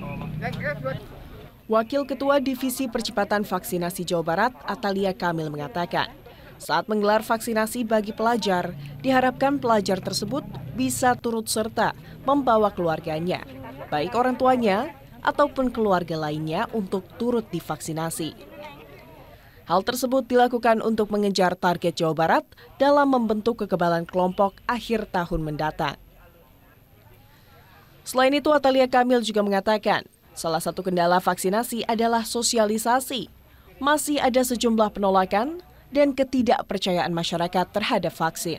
Oh, Wakil Ketua Divisi Percepatan Vaksinasi Jawa Barat, Atalia Kamil mengatakan, saat menggelar vaksinasi bagi pelajar, diharapkan pelajar tersebut bisa turut serta membawa keluarganya, baik orang tuanya ataupun keluarga lainnya untuk turut divaksinasi. Hal tersebut dilakukan untuk mengejar target Jawa Barat dalam membentuk kekebalan kelompok akhir tahun mendatang. Selain itu, Atalia Kamil juga mengatakan, salah satu kendala vaksinasi adalah sosialisasi. Masih ada sejumlah penolakan dan ketidakpercayaan masyarakat terhadap vaksin.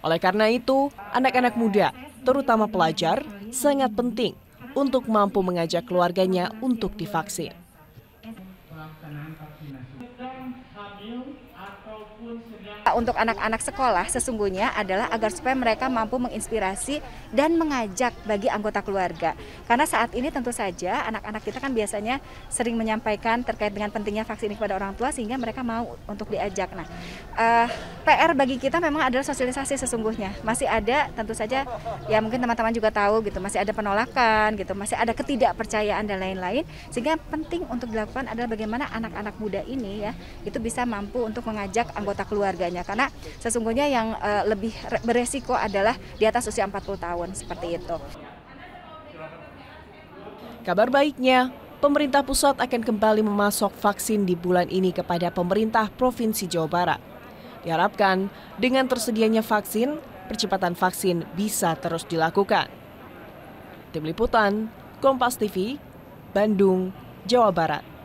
Oleh karena itu, anak-anak muda, terutama pelajar, sangat penting untuk mampu mengajak keluarganya untuk divaksin. Untuk anak-anak sekolah sesungguhnya adalah agar supaya mereka mampu menginspirasi dan mengajak bagi anggota keluarga. Karena saat ini tentu saja anak-anak kita kan biasanya sering menyampaikan terkait dengan pentingnya vaksin ini kepada orang tua sehingga mereka mau untuk diajak. Nah, uh, eh, PR bagi kita memang adalah sosialisasi sesungguhnya. Masih ada tentu saja ya mungkin teman-teman juga tahu gitu, masih ada penolakan gitu, masih ada ketidakpercayaan dan lain-lain sehingga penting untuk dilakukan adalah bagaimana anak-anak muda ini ya itu bisa mampu untuk mengajak anggota anggota keluarganya karena sesungguhnya yang uh, lebih beresiko adalah di atas usia 40 tahun seperti itu. Kabar baiknya, pemerintah pusat akan kembali memasok vaksin di bulan ini kepada pemerintah Provinsi Jawa Barat. Diharapkan dengan tersedianya vaksin, percepatan vaksin bisa terus dilakukan. Tim Liputan, Kompas TV, Bandung, Jawa Barat.